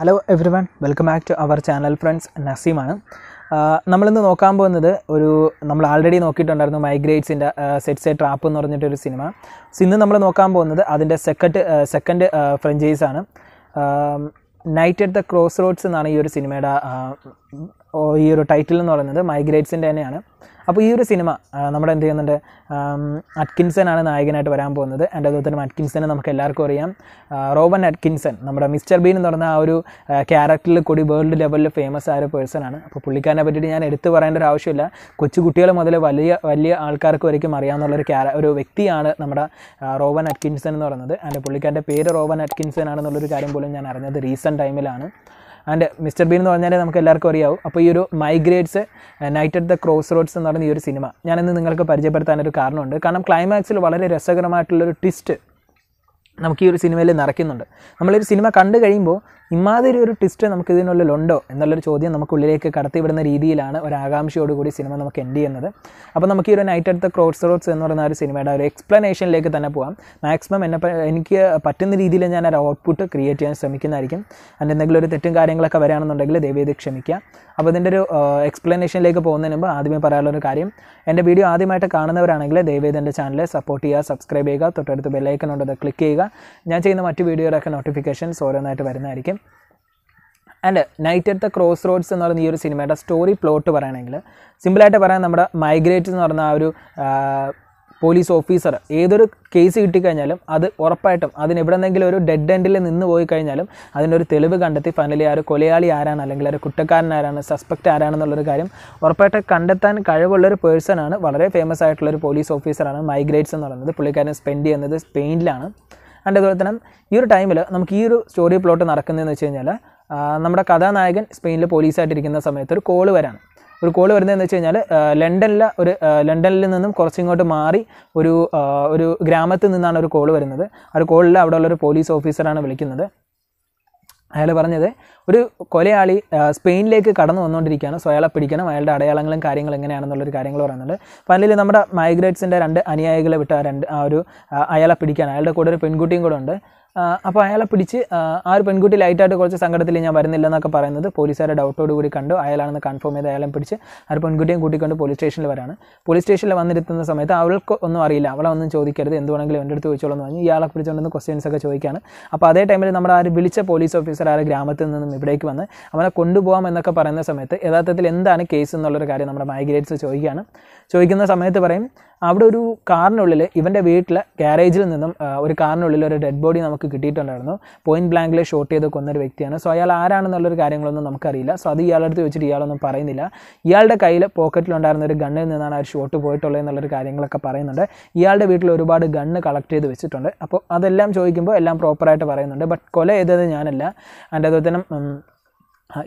hello everyone welcome back to our channel friends നസീമാണ് നമ്മളിന്ന് നോക്കാൻ പോകുന്നത് ഒരു നമ്മൾ ആൾറെഡി നോക്കിയിട്ടുണ്ടായിരുന്നു മൈഗ്രേറ്റ്സിൻ്റെ സെറ്റ്സെ ട്രാപ്പ് എന്ന് പറഞ്ഞിട്ടൊരു സിനിമ സോ ഇന്ന് നമ്മൾ നോക്കാൻ പോകുന്നത് അതിൻ്റെ സെക്കൻഡ് സെക്കൻഡ് ഫ്രഞ്ചൈസാണ് night at the crossroads എന്നാണ് ഈ ഒരു സിനിമയുടെ ഈ ഒരു ടൈറ്റിൽ എന്ന് പറയുന്നത് മൈഗ്രേറ്റ്സിൻ്റെ തന്നെയാണ് അപ്പോൾ ഈ ഒരു സിനിമ നമ്മുടെ എന്ത് ചെയ്യുന്നുണ്ട് അറ്റ്കിൻസൺ ആണ് നായകനായിട്ട് വരാൻ പോകുന്നത് എൻ്റെ അതുപോലെ തന്നെ അറ്റ്കിൻസനെ നമുക്ക് എല്ലാവർക്കും അറിയാം റോബൻ അറ്റ്കിൻസൺ നമ്മുടെ മിസ്റ്റർ ബീൻ എന്ന് പറഞ്ഞ ആ ഒരു ക്യാരക്ടറിൽ കൂടി വേൾഡ് ലെവലിൽ ഫേമസ് ആയ ഒരു പേഴ്സൺ ആണ് അപ്പോൾ പുള്ളിക്കാരനെ പറ്റിയിട്ട് ഞാൻ എടുത്തു പറയേണ്ട ഒരു ആവശ്യമില്ല കൊച്ചുകുട്ടികൾ മുതൽ വലിയ വലിയ ആൾക്കാർക്ക് വരയ്ക്കും അറിയാമെന്നുള്ളൊരു ക്യാര ഒരു വ്യക്തിയാണ് നമ്മുടെ റോബൻ അറ്റ്കിൻസൺ എന്ന് പറയുന്നത് എൻ്റെ പുള്ളിക്കാരൻ്റെ പേര് റോബൻ അറ്റ്കിൻസൺ ആണെന്നുള്ളൊരു കാര്യം പോലും ഞാൻ അറിഞ്ഞത് റീസെൻറ്റ് ടൈമിലാണ് ആൻഡ് മിസ്റ്റർ ബീൻ എന്ന് പറഞ്ഞാൽ നമുക്ക് എല്ലാവർക്കും അറിയാവും അപ്പോൾ ഈ ഒരു Maigret's night at the crossroads എന്ന് പറയുന്ന ഈ ഒരു സിനിമ ഞാനിന്ന് നിങ്ങൾക്ക് പരിചയപ്പെടുത്താനൊരു കാരണമുണ്ട് കാരണം ക്ലൈമാക്സിൽ വളരെ രസകരമായിട്ടുള്ളൊരു ട്വിസ്റ്റ് നമുക്ക് ഈ ഒരു സിനിമയിൽ നിറയ്ക്കുന്നുണ്ട് നമ്മളൊരു സിനിമ കണ്ടു കഴിയുമ്പോൾ ഇമാതിരി ഒരു ട്വിസ്റ്റ് നമുക്ക് ഉണ്ടോ എന്നുള്ളൊരു ചോദ്യം നമുക്കുള്ളിലേക്ക് കടത്തിവിടുന്ന രീതിയിലാണ് ഒരു ആകാംക്ഷയോടുകൂടി സിനിമ നമുക്ക് എൻഡ് ചെയ്യുന്നത് അപ്പോൾ നമുക്ക് ഈ ഒരു നൈറ്റ് അറ്റ് ക്രോസ് റോഡ്സ് എന്ന് പറയുന്ന ഒരു സിനിമയുടെ ഒരു എക്സ്പ്ലനേഷനിലേക്ക് തന്നെ പോകാം മാക്സിമം എന്നെ എനിക്ക് പറ്റുന്ന രീതിയിൽ ഞാൻ ഒരു ഔട്ട്പുട്ട് ക്രിയേറ്റ് ചെയ്യാൻ ശ്രമിക്കുന്നതായിരിക്കും അതിൻ്റെ എന്തെങ്കിലും ഒരു തെറ്റും കാര്യങ്ങളൊക്കെ വരാണെന്നുണ്ടെങ്കിൽ ദയവേത് ക്ഷമിക്കുക അപ്പോൾ ഇതിൻ്റെ ഒരു എക്സ്പ്ലനേഷനിലേക്ക് പോകുന്നതിന് മുമ്പ് ആദ്യമേ പറയാനുള്ള ഒരു കാര്യം എൻ്റെ വീഡിയോ ആദ്യമായിട്ട് കാണുന്നവരാണെങ്കിൽ ദയവേത് എൻ്റെ ചാനൽ സപ്പോർട്ട് ചെയ്യുക സബ്സ്ക്രൈബ് ചെയ്യുക തൊട്ടടുത്ത് ബെല്ലൈക്കൻ ഉണ്ടത് ക്ലിക്ക് ചെയ്യുക ഞാൻ ചെയ്യുന്ന മറ്റ് വീഡിയോയുടെയൊക്കെ നോട്ടിഫിക്കേഷൻസ് ഓരോന്നായിട്ട് വരുന്നതായിരിക്കും and night at the crossroads എന്ന് പറയുന്ന ഈ ഒരു സിനിമയുടെ സ്റ്റോറി പ്ലോട്ട് പറയുകയാണെങ്കിൽ സിമ്പിളായിട്ട് പറയാൻ നമ്മുടെ മൈഗ്രേറ്റ് എന്ന് പറയുന്ന ആ ഒരു പോലീസ് ഓഫീസർ ഏതൊരു കേസ് കിട്ടിക്കഴിഞ്ഞാലും അത് ഉറപ്പായിട്ടും അതിന് എവിടെന്നെങ്കിലും ഒരു ഡെഡ് എൻഡിൽ നിന്ന് പോയി കഴിഞ്ഞാലും അതിൻ്റെ ഒരു തെളിവ് കണ്ടെത്തി ഫൈനലി ആ ഒരു കൊലയാളി ആരാണ് അല്ലെങ്കിൽ ഒരു കുറ്റക്കാരൻ ആരാണ് സസ്പെക്റ്റ് ആരാണെന്നുള്ളൊരു കാര്യം ഉറപ്പായിട്ട് കണ്ടെത്താൻ കഴിവുള്ളൊരു പേഴ്സണാണ് വളരെ ഫേമസ് ആയിട്ടുള്ളൊരു പോലീസ് ഓഫീസറാണ് മൈഗ്രേറ്റ്സ് എന്ന് പറയുന്നത് പുള്ളിക്കാരൻ സ്പെൻഡ് ചെയ്യുന്നത് സ്പെയിനിലാണ് ആൻഡ് അതുപോലെ തന്നെ ഈ ഒരു ടൈമിൽ നമുക്ക് ഈ ഒരു സ്റ്റോറി പ്ലോട്ട് നടക്കുന്നതെന്ന് വെച്ച് കഴിഞ്ഞാൽ നമ്മുടെ കഥാനായകൻ സ്പെയിനിൽ പോലീസായിട്ടിരിക്കുന്ന സമയത്ത് ഒരു കോള് വരാണ് ഒരു കോള് വരുന്നതെന്ന് വെച്ച് കഴിഞ്ഞാൽ ലണ്ടനിലെ ഒരു ലണ്ടനിൽ നിന്നും കുറച്ചിങ്ങോട്ട് മാറി ഒരു ഒരു ഗ്രാമത്തിൽ നിന്നാണ് ഒരു കോള് വരുന്നത് ആ ഒരു കോളിൽ അവിടെയുള്ള ഒരു പോലീസ് ഓഫീസറാണ് വിളിക്കുന്നത് അയാൾ പറഞ്ഞത് ഒരു കൊലയാളി സ്പെയിനിലേക്ക് കടന്നു വന്നുകൊണ്ടിരിക്കുകയാണ് സോ അയാളെ പിടിക്കണം അയാളുടെ അടയാളങ്ങളും കാര്യങ്ങളും എങ്ങനെയാണെന്നുള്ളൊരു കാര്യങ്ങൾ പറയുന്നുണ്ട് അപ്പോൾ അതിൽ നമ്മുടെ മൈഗ്രേറ്റ്സിൻ്റെ രണ്ട് അനുയായികളെ വിട്ട് ആ രണ്ട് ആ ഒരു അയാളെ പിടിക്കാൻ അയാളുടെ കൂടെ ഒരു പെൺകുട്ടിയും കൂടെ ഉണ്ട് അപ്പോൾ അയാളെ പിടിച്ച് ആ ഒരു പെൺകുട്ടി ലൈറ്റായിട്ട് കുറച്ച് സങ്കടത്തിൽ ഞാൻ വരുന്നില്ല എന്നൊക്കെ പറയുന്നത് പോലീസുകാരുടെ ഡൗട്ടോട് കൂടി കണ്ടു അയാളാണെന്ന് കൺഫേം ചെയ്ത് അയാളെ പിടിച്ച് ആ ഒരു പെൺകുട്ടിയും കൂട്ടിക്കൊണ്ട് പോലീസ് സ്റ്റേഷനിൽ വരാണ് പോലീസ് സ്റ്റേഷനിൽ വന്നിരുത്തുന്ന സമയത്ത് അവൾക്ക് ഒന്നും അറിയില്ല അവളെ ഒന്നും ചോദിക്കരുത് എന്തുവാണെങ്കിലും എൻ്റെ അടുത്ത് ചോദിച്ചോളൂ എന്ന് പറഞ്ഞു ഇയാളെ പിടിച്ചുകൊണ്ടെന്ന് ക്വസ്റ്റ്യൻസ് ഒക്കെ ചോദിക്കുകയാണ് അപ്പോൾ അതേ ടൈമിൽ നമ്മുടെ ആര് വിളിച്ച പോലീസ് ഓഫീസർ ആ ഗ്രാമത്തിൽ നിന്നും ഇവിടേക്ക് വന്ന് അവനെ കൊണ്ടുപോകാം എന്നൊക്കെ പറയുന്ന സമയത്ത് യഥാർത്ഥത്തിൽ എന്താണ് കേസ് എന്നുള്ളൊരു കാര്യം നമ്മുടെ മൈഗ്രേറ്റ്സ് ചോദിക്കുകയാണ് ചോദിക്കുന്ന സമയത്ത് പറയും അവിടെ ഒരു കാറിനുള്ളിൽ ഇവൻ്റെ വീട്ടിലെ ഗാരേജിൽ നിന്നും ഒരു കാറിനുള്ളിൽ ഒരു ഡെഡ് ബോഡി നമുക്ക് കിട്ടിയിട്ടുണ്ടായിരുന്നു പോയിന്റ് ബ്ലാങ്കിൽ ഷോട്ട് ചെയ്ത് കൊന്നൊരു വ്യക്തിയാണ് സോ അയാൾ ആരാണെന്നുള്ളൊരു കാര്യങ്ങളൊന്നും നമുക്കറിയില്ല സോ അത് ഇയാളടുത്ത് വെച്ചിട്ട് ഇയാളൊന്നും പറയുന്നില്ല ഇയാളുടെ കയ്യിൽ പോക്കറ്റിലുണ്ടായിരുന്ന ഒരു ഗണ്ണിൽ നിന്നാണ് ആ ഷോട്ട് പോയിട്ടുള്ളത് എന്നുള്ളൊരു കാര്യങ്ങളൊക്കെ പറയുന്നുണ്ട് ഇയാളുടെ വീട്ടിൽ ഒരുപാട് ഗണ്ണ് കളക്ട് ചെയ്ത് വെച്ചിട്ടുണ്ട് അപ്പോൾ അതെല്ലാം ചോദിക്കുമ്പോൾ എല്ലാം പ്രോപ്പറായിട്ട് പറയുന്നുണ്ട് ബട്ട് കൊല ചെയ്തത് ഞാനല്ല അതിൻ്റെ അതുപോലെ തന്നെ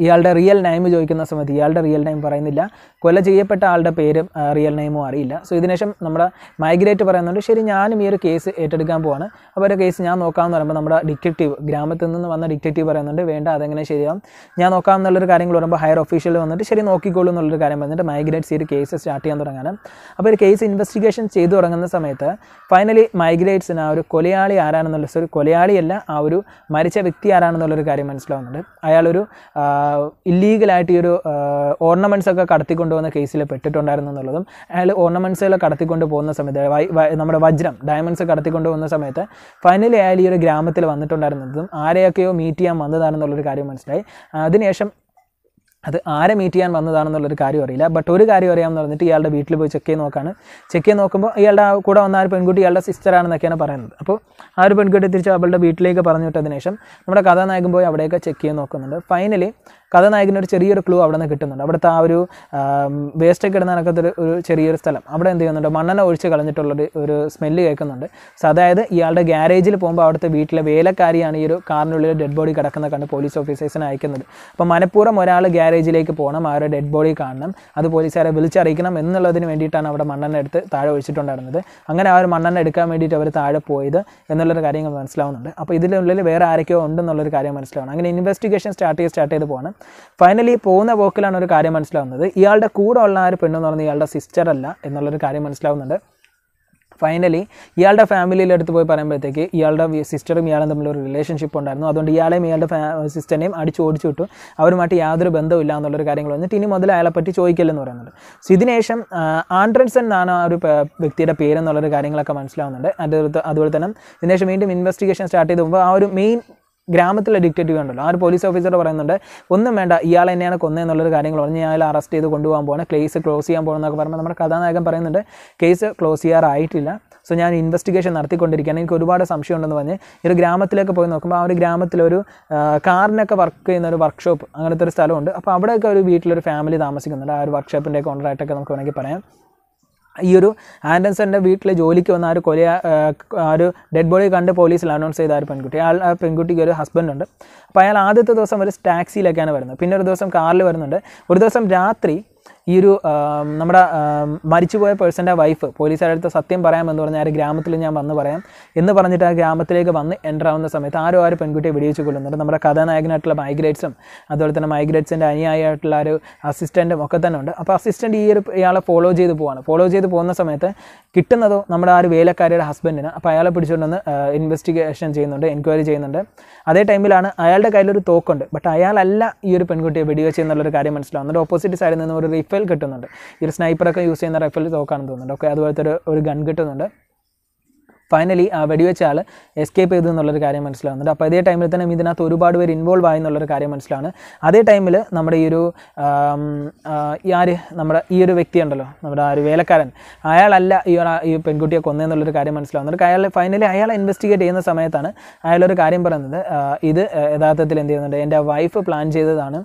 ഇയാളുടെ റിയൽ നെയിം ചോദിക്കുന്ന സമയത്ത് ഇയാളുടെ റിയൽ നെയിം പറയുന്നില്ല കൊല ചെയ്യപ്പെട്ട ആളുടെ പേരും റിയൽ നെയിമും അറിയില്ല സോ ഇതിനുശേഷം നമ്മുടെ മൈഗ്രേറ്റ് പറയുന്നുണ്ട് ശരി ഞാനും ഈ ഒരു കേസ് ഏറ്റെടുക്കാൻ പോവാണ് അപ്പോൾ ഒരു കേസ് ഞാൻ നോക്കാമെന്ന് പറയുമ്പോൾ നമ്മുടെ ഡിറ്റക്റ്റീവ് ഗ്രാമത്തിൽ നിന്ന് വന്ന ഡിറ്റക്റ്റീവ് പറയുന്നുണ്ട് വേണ്ട അതെങ്ങനെ ശരിയാവും ഞാൻ എന്നുള്ളൊരു കാര്യങ്ങൾ പറയുമ്പോൾ ഹയർ ഒഫീഷ്യൽ വന്നിട്ട് ശരി നോക്കിക്കോളൂ എന്നുള്ളൊരു കാര്യം പറഞ്ഞിട്ട് മൈഗ്രേറ്റ്സ് ഈ ഒരു കേസ് സ്റ്റാർട്ട് ചെയ്യാൻ തുടങ്ങാണ് അപ്പോൾ ഒരു കേസ് ഇൻവെസ്റ്റിഗേഷൻ ചെയ്തു തുടങ്ങുന്ന സമയത്ത് ഫൈനലി മൈഗ്രേറ്റ്സിന് ആ ഒരു കൊലയാളി ആരാണെന്നുള്ള ഒരു കൊലയാളിയല്ല ആ ഒരു മരിച്ച വ്യക്തി ആരാണെന്നുള്ളൊരു കാര്യം മനസ്സിലാവുന്നുണ്ട് അയാളൊരു ഇല്ലീഗലായിട്ട് ഈ ഒരു ഓർണമെൻറ്റ്സ് ഒക്കെ കടത്തിക്കൊണ്ടുപോകുന്ന കേസിൽ പെട്ടിട്ടുണ്ടായിരുന്നു എന്നുള്ളതും അയാൾ ഓർണമെൻറ്റ്സുകൾ കടത്തിക്കൊണ്ട് പോകുന്ന സമയത്ത് നമ്മുടെ വജ്രം ഡയമണ്ട്സ് കടത്തിക്കൊണ്ട് പോകുന്ന സമയത്ത് ഫൈനലി അയാൾ ഈ ഒരു ഗ്രാമത്തിൽ വന്നിട്ടുണ്ടായിരുന്നതും ആരെയൊക്കെയോ മീറ്റ് ചെയ്യാൻ വന്നതാണെന്നുള്ളൊരു കാര്യം മനസ്സിലായി അതിനുശേഷം അത് ആരെ മീറ്റ് ചെയ്യാൻ വന്നതാണെന്നുള്ളൊരു കാര്യം അറിയില്ല ബട്ട് ഒരു കാര്യം അറിയാമെന്ന് പറഞ്ഞിട്ട് ഇയാളുടെ വീട്ടിൽ പോയി ചെക്ക് ചെയ്ത് നോക്കാണ് ചെക്ക് ചെയ്ത് നോക്കുമ്പോൾ ഇയാളുടെ കൂടെ വന്ന ഒരു പെൺകുട്ടി ഇയാളുടെ സിസ്റ്ററാണെന്നൊക്കെയാണ് പറയുന്നത് അപ്പോൾ ആ ഒരു പെൺകുട്ടി തിരിച്ച് അവളുടെ വീട്ടിലേക്ക് പറഞ്ഞു വിട്ടതിന് ശേഷം നമ്മുടെ കഥാനായകൻ പോയി അവിടെയൊക്കെ ചെക്ക് ചെയ്ത് നോക്കുന്നുണ്ട് ഫൈനലി കഥാനായകന് ഒരു ചെറിയൊരു ക്ലൂ അവിടെ നിന്ന് കിട്ടുന്നുണ്ട് അവിടുത്തെ ആ ഒരു വേസ്റ്റൊക്കെ ഇടുന്ന നടക്കത്തൊരു ഒരു ചെറിയൊരു സ്ഥലം അവിടെ എന്ത് ചെയ്യുന്നുണ്ട് മണ്ണെണ്ണ ഒഴിച്ച് കളഞ്ഞിട്ടുള്ളൊരു ഒരു സ്മെല്ല് കേൾക്കുന്നുണ്ട് സോ അതായത് ഇയാളുടെ ഗ്യാരേജിൽ പോകുമ്പോൾ അവിടുത്തെ വീട്ടിലെ വേലക്കാരിയാണ് ഈ ഒരു കാറിനുള്ളിൽ ഡെഡ് ബോഡി കിടക്കുന്ന കണ്ട് പോലീസ് ഓഫീസേഴ്സിനെ അയക്കുന്നത് അപ്പോൾ മനഃപൂർവ്വം ഒരാൾ ഗ്യാരേജിലേക്ക് പോകണം ആ ഒരു ഡെഡ് ബോഡി കാണണം അത് പോലീസുകാരെ വിളിച്ചറിയിക്കണം എന്നുള്ളതിന് വേണ്ടിയിട്ടാണ് അവിടെ മണ്ണെണ്ണ എടുത്ത് താഴെ ഒഴിച്ചിട്ടുണ്ടായിരുന്നത് അങ്ങനെ ആ ഒരു മണ്ണെണ്ണ എടുക്കാൻ വേണ്ടിയിട്ട് അവർ താഴെ പോയത് എന്നുള്ളൊരു കാര്യങ്ങൾ മനസ്സിലാവുന്നുണ്ട് അപ്പോൾ ഇതിനുള്ളിൽ വേറെ ആരൊക്കെയോ ഉണ്ടെന്നുള്ളൊരു കാര്യം മനസ്സിലാവണം അങ്ങനെ ഇൻവെസ്റ്റിഗേഷൻ സ്റ്റാർട്ട് ചെയ്ത് സ്റ്റാർട്ട് ചെയ്ത് പോകണം ഫൈനലി പോകുന്ന പോക്കിലാണ് ഒരു കാര്യം മനസ്സിലാവുന്നത് ഇയാളുടെ കൂടെ ഉള്ള ആ ഒരു പെണ്ണെന്ന് പറഞ്ഞാൽ ഇയാളുടെ സിസ്റ്റർ അല്ല എന്നുള്ളൊരു കാര്യം മനസ്സിലാവുന്നുണ്ട് ഫൈനലി ഇയാളുടെ ഫാമിലിയിൽ എടുത്ത് പോയി പറയുമ്പോഴത്തേക്ക് ഇയാളുടെ സിസ്റ്ററും ഇയാളും തമ്മിലൊരു റിലേഷൻഷിപ്പ് ഉണ്ടായിരുന്നു അതുകൊണ്ട് ഇയാളെയും ഇയാളുടെ സിസ്റ്ററിനെയും അടിച്ച് ഓടിച്ചു വിട്ടു അവരുമായിട്ട് യാതൊരു ബന്ധമില്ല എന്നുള്ളൊരു കാര്യങ്ങൾ വന്നിട്ട് ഇനി മുതൽ അയാളെ പറ്റി ചോദിക്കില്ലെന്ന് പറയുന്നുണ്ട് സോ ഇതിനുശേഷം ആൻഡ്രൻസൺ എന്നാണ് ആ ഒരു വ്യക്തിയുടെ പേരെന്നുള്ളൊരു കാര്യങ്ങളൊക്കെ മനസ്സിലാവുന്നുണ്ട് അതുപോലെ തന്നെ ഇതിനുശേഷം വീണ്ടും ഇൻവെസ്റ്റിഗേഷൻ സ്റ്റാർട്ട് ചെയ്ത് പോകുമ്പോൾ ആ ഒരു മെയിൻ ഗ്രാമത്തിലെ ഡിക്റ്റേറ്റീവ് ഉണ്ടല്ലോ ആ ഒരു പോലീസ് ഓഫീസർ പറയുന്നുണ്ട് ഒന്നും വേണ്ട ഇയാൾ തന്നെയാണ് കൊന്നത് എന്നുള്ളൊരു കാര്യങ്ങൾ പറഞ്ഞ് അയാൾ അറസ്റ്റ് ചെയ്ത് കൊണ്ടുപോകാൻ പോകണം കേസ് ക്ലോസ് ചെയ്യാൻ പോകണം എന്നൊക്കെ പറഞ്ഞാൽ നമ്മുടെ കഥാനായകൻ പറയുന്നുണ്ട് കേസ് ക്ലോസ് ചെയ്യാറായിട്ടില്ല സോ ഞാൻ ഇൻവെസ്റ്റിഗേഷൻ നടത്തിക്കൊണ്ടിരിക്കുകയാണ് എനിക്ക് ഒരുപാട് സംശയം ഉണ്ടെന്ന് പറഞ്ഞ് ഒരു ഗ്രാമത്തിലേക്ക് പോയി നോക്കുമ്പോൾ ആ ഒരു ഗ്രാമത്തിലൊരു കാറിനൊക്കെ വർക്ക് ചെയ്യുന്ന ഒരു വർക്ക്ഷോപ്പ് അങ്ങനത്തെ ഒരു സ്ഥലമുണ്ട് അപ്പോൾ അവിടെയൊക്കെ ഒരു വീട്ടിലൊരു ഫാമിലി താമസിക്കുന്നുണ്ട് ആ ഒരു വർക്ക്ഷോപ്പിൻ്റെ കോൺട്രാക്റ്റൊക്കെ നമുക്ക് വേണമെങ്കിൽ പറയാം ഈ ഒരു ആൻഡൻസന്റെ വീട്ടിലെ ജോലിക്ക് വന്ന ആ ഒരു കൊലയ ആ ഒരു ഡെഡ് ബോഡി കണ്ട് പോലീസിൽ അനൗൺസ് ചെയ്ത ആ ഒരു പെൺകുട്ടി ആ പെൺകുട്ടിക്ക് ഒരു ഹസ്ബൻഡ് ഉണ്ട് അപ്പോൾ അയാൾ ആദ്യത്തെ ദിവസം ഒരു ടാക്സിയിലൊക്കെയാണ് വരുന്നത് പിന്നെ ഒരു ദിവസം കാറിൽ വരുന്നുണ്ട് ഒരു ദിവസം രാത്രി ഈ ഒരു നമ്മുടെ മരിച്ചുപോയ പേഴ്സൻ്റെ വൈഫ് പോലീസുകാരുടെ അടുത്ത് സത്യം പറയാമെന്ന് പറഞ്ഞാൽ ആ ഗ്രാമത്തിൽ ഞാൻ വന്ന് പറയാം എന്ന് പറഞ്ഞിട്ട് ആ ഗ്രാമത്തിലേക്ക് വന്ന് എൻ്റർ ആവുന്ന സമയത്ത് ആരോ ആരും പെൺകുട്ടിയെ വെടിവെച്ച് കൊള്ളുന്നുണ്ട് നമ്മുടെ കഥാനായകനായിട്ടുള്ള മൈഗ്രേറ്റ്സും അതുപോലെ തന്നെ മൈഗ്രേറ്റ്സിൻ്റെ അനുയായിട്ടുള്ള ഒരു അസിസ്റ്റൻറ്റും ഒക്കെ തന്നെ ഉണ്ട് അപ്പോൾ അസിസ്റ്റൻറ്റ് ഈ ഒരു ഇയാളെ ഫോളോ ചെയ്ത് പോവാണ് ഫോളോ ചെയ്ത് പോകുന്ന സമയത്ത് കിട്ടുന്നതോ നമ്മുടെ ആ ഒരു വേലക്കാരിയുടെ ഹസ്ബൻഡിന് അപ്പോൾ അയാളെ പിടിച്ചുകൊണ്ടൊന്ന് ഇൻവെസ്റ്റിഗേഷൻ ചെയ്യുന്നുണ്ട് എൻക്വയറി ചെയ്യുന്നുണ്ട് അതേ ടൈമിലാണ് അയാളുടെ കയ്യിലൊരു തോക്കുണ്ട് ബട്ട് അയാളല്ല ഈ ഒരു പെൺകുട്ടിയെ വെടിവെച്ച് എന്നുള്ളൊരു കാര്യം മനസ്സിലാവുന്നുണ്ട് ഓപ്പോസിറ്റ് സൈഡിൽ നിന്ന് ഒരു റിഫൽ റഫേൽ കിട്ടുന്നുണ്ട് ഈ ഒരു സ്നൈപ്പറൊക്കെ യൂസ് ചെയ്യുന്ന റഫേൽ തോക്കാണെന്ന് തോന്നുന്നുണ്ട് ഓക്കെ അതുപോലത്തെ ഒരു ഒരു ഗൺ കിട്ടുന്നുണ്ട് ഫൈനലി ആ വെടിവെച്ച ആൾ എസ്കേപ്പ് ചെയ്തു എന്നുള്ളൊരു കാര്യം മനസ്സിലാവുന്നുണ്ട് അപ്പോൾ അതേ ടൈമിൽ തന്നെ ഇതിനകത്ത് ഒരുപാട് പേര് ഇൻവോൾവ് ആയി എന്നുള്ളൊരു കാര്യം മനസ്സിലാണ് അതേ ടൈമിൽ നമ്മുടെ ഈ ഒരു ആര് നമ്മുടെ ഈ ഒരു വ്യക്തി ഉണ്ടല്ലോ നമ്മുടെ ആ ഒരു വേലക്കാരൻ അയാളല്ല ഈ ഈ പെൺകുട്ടിയെ കൊന്നതെന്നുള്ളൊരു കാര്യം മനസ്സിലാവുന്നുണ്ട് അയാൾ ഫൈനലി അയാളെ ഇൻവെസ്റ്റിഗേറ്റ് ചെയ്യുന്ന സമയത്താണ് അയാളൊരു കാര്യം പറയുന്നത് ഇത് യഥാർത്ഥത്തിൽ എന്ത് ചെയ്യുന്നുണ്ട് എൻ്റെ വൈഫ് പ്ലാൻ ചെയ്തതാണ്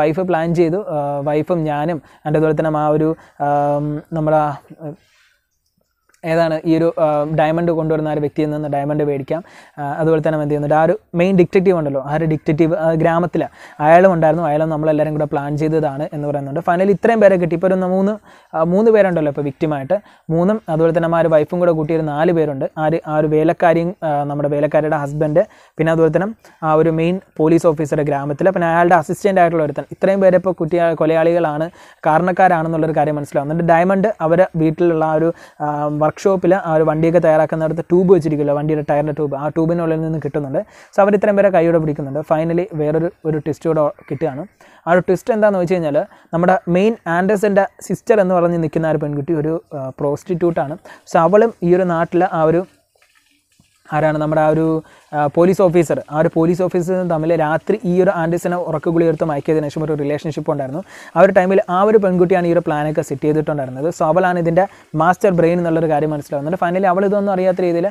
വൈഫ് പ്ലാൻ ചെയ്തു വൈഫും ഞാനും എൻ്റെ അതുപോലെ തന്നെ ആ ഒരു നമ്മുടെ ഏതാണ് ഈ ഒരു ഡയമണ്ട് കൊണ്ടുവരുന്ന ആ ഒരു വ്യക്തിയിൽ നിന്ന് ഡയമണ്ട് മേടിക്കാം അതുപോലെ തന്നെ എന്ത് ചെയ്യുന്നുണ്ട് ആ ഒരു മെയിൻ ഡിക്റ്റേറ്റീവ് ഉണ്ടല്ലോ ആ ഒരു ഡിക്റ്റേറ്റീവ് ഗ്രാമത്തില അയാളും ഉണ്ടായിരുന്നു അയാളും നമ്മളെല്ലാവരും കൂടെ പ്ലാൻ ചെയ്തതാണ് എന്ന് പറയുന്നുണ്ട് ഫൈനലി ഇത്രയും പേരെ കിട്ടി ഇപ്പോൾ ഒരു മൂന്ന് മൂന്ന് പേരുണ്ടല്ലോ ഇപ്പോൾ വിക്റ്റിമായിട്ട് മൂന്നും അതുപോലെ തന്നെ ആ ഒരു വൈഫും കൂടെ ഒരു നാല് പേരുണ്ട് ആ ഒരു ആ ഒരു വേലക്കാരിയും നമ്മുടെ വേലക്കാരിയുടെ ഹസ്ബൻഡ് പിന്നെ അതുപോലെ തന്നെ ആ ഒരു മെയിൻ പോലീസ് ഓഫീസറുടെ ഗ്രാമത്തിൽ പിന്നെ അയാളുടെ അസിസ്റ്റൻ്റ് ആയിട്ടുള്ള ഒരുത്തൻ ഇത്രയും പേരെ ഇപ്പോൾ കുട്ടി കൊലയാളികളാണ് കാരണക്കാരാണെന്നുള്ളൊരു കാര്യം മനസ്സിലാവുന്നുണ്ട് ഡയമണ്ട് അവരെ വീട്ടിലുള്ള ആ ഒരു വർക്ക്ഷോപ്പിൽ ആ ഒരു വണ്ടിയൊക്കെ അടുത്ത് ട്യൂബ് വെച്ചിരിക്കുമല്ലോ വണ്ടിയുടെ ടയറിൻ്റെ ട്യൂബ് ആ ട്യൂബിനുള്ളിൽ നിന്ന് കിട്ടുന്നുണ്ട് സോ അവർ ഇത്രയും പേരെ കൈയോടെ പിടിക്കുന്നുണ്ട് ഫൈനലി വേറൊരു ഒരു ട്വിസ്റ്റോടെ കിട്ടുകയാണ് ആ ഒരു ട്വിസ്റ്റ് എന്താണെന്ന് വെച്ച് കഴിഞ്ഞാൽ നമ്മുടെ മെയിൻ ആൻഡേഴ്സിൻ്റെ സിസ്റ്റർ എന്ന് പറഞ്ഞ് നിൽക്കുന്ന ഒരു പെൺകുട്ടി ഒരു പ്രോസ്റ്റിറ്റ്യൂട്ടാണ് സോ അവളും ഈ ഒരു നാട്ടിൽ ആ ഒരു ആരാണ് നമ്മുടെ ആ ഒരു പോലീസ് ഓഫീസർ ആ ഒരു പോലീസ് ഓഫീസറും തമ്മിൽ രാത്രി ഈ ഒരു ആൻഡേഴ്സിനെ ഉറക്കുകുളി എടുത്ത് മയക്കിയതിനു ശേഷം ഒരു റിലേഷൻഷിപ്പ് ഉണ്ടായിരുന്നു ആ ഒരു ടൈമിൽ ആ ഒരു പെൺകുട്ടിയാണ് ഈ ഒരു പ്ലാനൊക്കെ സെറ്റ് ചെയ്തിട്ടുണ്ടായിരുന്നത് സോബലാണ് ഇതിൻ്റെ മാസ്റ്റർ ബ്രെയിൻ എന്നുള്ളൊരു കാര്യം മനസ്സിലാവുന്നുണ്ട് ഫൈനലി അവൾ ഇതൊന്നും അറിയാത്ത രീതിയിൽ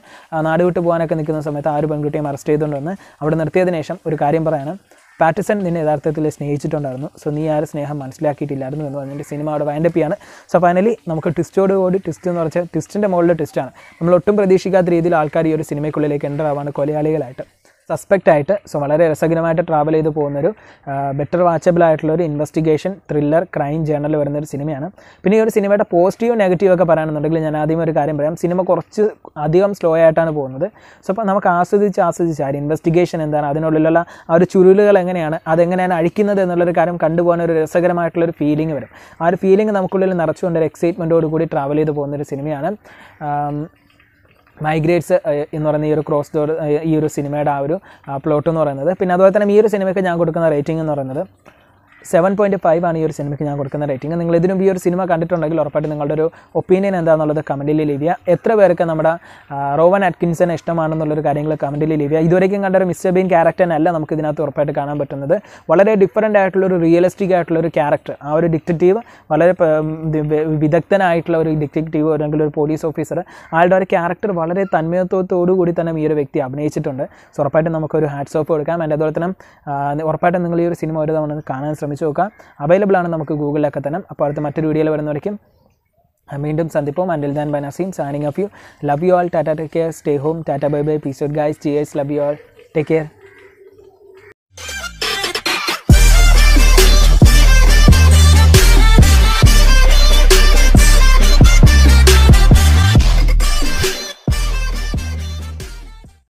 നാട് പോകാനൊക്കെ നിൽക്കുന്ന സമയത്ത് ആ ഒരു പെൺകുട്ടിയെ അറസ്റ്റ് ചെയ്തുകൊണ്ട് വന്ന് അവിടെ നിർത്തിയതിനു ശേഷം ഒരു കാര്യം പറയാണ് പാറ്റസൺ നിന്നെ യഥാർത്ഥത്തിൽ സ്നേഹിച്ചിട്ടുണ്ടായിരുന്നു സോ നീ ആരും സ്നേഹം മനസ്സിലാക്കിയിട്ടില്ലായിരുന്നു എന്ന് പറഞ്ഞിട്ട് സിനിമ അവിടെ വൈൻഡപ്പ് ആണ് സോ ഫൈനലി നമുക്ക് ട്വിസ്റ്റോട് കൂടി ട്വിസ്റ്റ് എന്ന് പറഞ്ഞാൽ ട്വിസ്റ്റിൻ്റെ മുകളിൽ ട്വിസ്റ്റാണ് നമ്മൾ ഒട്ടും പ്രതീക്ഷിക്കാത്ത രീതിയിൽ ആൾക്കാർ ഈ ഒരു സിനിമയ്ക്കുള്ളിലേക്ക് എൻ്റർ ആവാണ് കൊലയാളികളായിട്ട് സസ്പെക്റ്റ് ആയിട്ട് സോ വളരെ രസകരമായിട്ട് ട്രാവൽ ചെയ്ത് പോകുന്നൊരു ബെറ്റർ വാച്ചബിൾ ആയിട്ടുള്ള ഒരു ഇൻവെസ്റ്റിഗേഷൻ ത്രില്ലർ ക്രൈം ജേണൽ വരുന്ന ഒരു സിനിമയാണ് പിന്നെ ഈ ഒരു സിനിമയുടെ പോസിറ്റീവ് നെഗറ്റീവ് ഒക്കെ പറയുകയാണെന്നുണ്ടെങ്കിൽ ഞാൻ ആദ്യം ഒരു കാര്യം പറയാം സിനിമ കുറച്ച് അധികം സ്ലോ ആയിട്ടാണ് പോകുന്നത് സോ അപ്പോൾ നമുക്ക് ആസ്വദിച്ച് ആസ്വദിച്ച് ആ ഒരു ഇൻവെസ്റ്റിഗേഷൻ എന്താണ് അതിനുള്ളിലുള്ള ആ ഒരു ചുരുളുകൾ എങ്ങനെയാണ് അതെങ്ങനെയാണ് അഴിക്കുന്നത് എന്നുള്ളൊരു കാര്യം കണ്ടുപോകാൻ ഒരു രസകരമായിട്ടുള്ളൊരു ഫീലിംഗ് വരും ആ ഒരു ഫീലിംഗ് നമുക്കുള്ളിൽ നിറച്ചുകൊണ്ട് ഒരു എക്സൈറ്റ്മെൻറ്റോട് കൂടി ട്രാവൽ ചെയ്ത് പോകുന്നൊരു സിനിമയാണ് മൈഗ്രേറ്റ്സ് എന്ന് പറയുന്ന ഈ ഒരു ക്രോസ് ഡോർ ഈ ഒരു സിനിമയുടെ ആ ഒരു പ്ലോട്ട് എന്ന് പറയുന്നത് പിന്നെ അതുപോലെ തന്നെ ഈ ഒരു സിനിമയ്ക്ക് ഞാൻ കൊടുക്കുന്ന റേറ്റിംഗ് എന്ന് പറയുന്നത് സെവൻ പോയിൻറ്റ് ഫൈവ് ആണ് ഈ ഒരു സിനിമയ്ക്ക് ഞാൻ കൊടുക്കുന്ന റേറ്റിംഗ് നിങ്ങൾ ഇതിനും ഈ ഒരു സിനിമ കണ്ടിട്ടുണ്ടെങ്കിൽ ഉറപ്പായിട്ട് നിങ്ങളുടെ ഒരു ഒപ്പീനിയൻ എന്താണെന്നുള്ളത് കമൻറ്റിൽ ലീവിയ എത്ര പേർക്ക് നമ്മുടെ റോവൻ അറ്റ്കിൻസനെ ഇഷ്ടമാണെന്നുള്ളൊരു കാര്യങ്ങൾ കമൻറ്റിൽ ലീവിയ ഇതുവരെയും കണ്ട ഒരു മിസ്റ്റർ ബീൻ ക്യാരക്ടറിനല്ല നമുക്ക് ഇതിനകത്ത് ഉറപ്പായിട്ട് കാണാൻ പറ്റുന്നത് വളരെ ഡിഫറൻ്റ് ആയിട്ടുള്ള ഒരു റിയലിസ്റ്റിക് ആയിട്ടുള്ള ഒരു ക്യാരക്ടർ ആ ഒരു ഡിറ്റക്റ്റീവ് വളരെ വിദഗ്ധനായിട്ടുള്ള ഒരു ഡിറ്റക്റ്റീവ് അല്ലെങ്കിൽ ഒരു പോലീസ് ഓഫീസർ ആളുടെ ഒരു ക്യാരക്ടർ വളരെ തന്മയത്വത്തോടുകൂടി തന്നെ ഈ ഒരു വ്യക്തി അഭിനയിച്ചിട്ടുണ്ട് സോ ഉറപ്പായിട്ടും നമുക്കൊരു ഹാറ്റ്സ് ഓഫ് കൊടുക്കാം എൻ്റെ അതുപോലെ തന്നെ ഉറപ്പായിട്ടും നിങ്ങൾ ഈ ഒരു സിനിമ ഒരു തവണ കാണാൻ ശ്രമിക്കും ശ്രമിച്ചു നോക്കുക അവൈലബിൾ ആണ് നമുക്ക് ഗൂഗിളിലൊക്കെ തന്നെ അപ്പോൾ അടുത്ത മറ്റൊരു വീഡിയോയിൽ വരുന്നവരേക്കും വീണ്ടും സന്ദിപ്പം അൻഡിൽ ദാൻ ബനാസീം signing off you love you all tata take care stay home tata bye bye peace guys guys yes love you all take care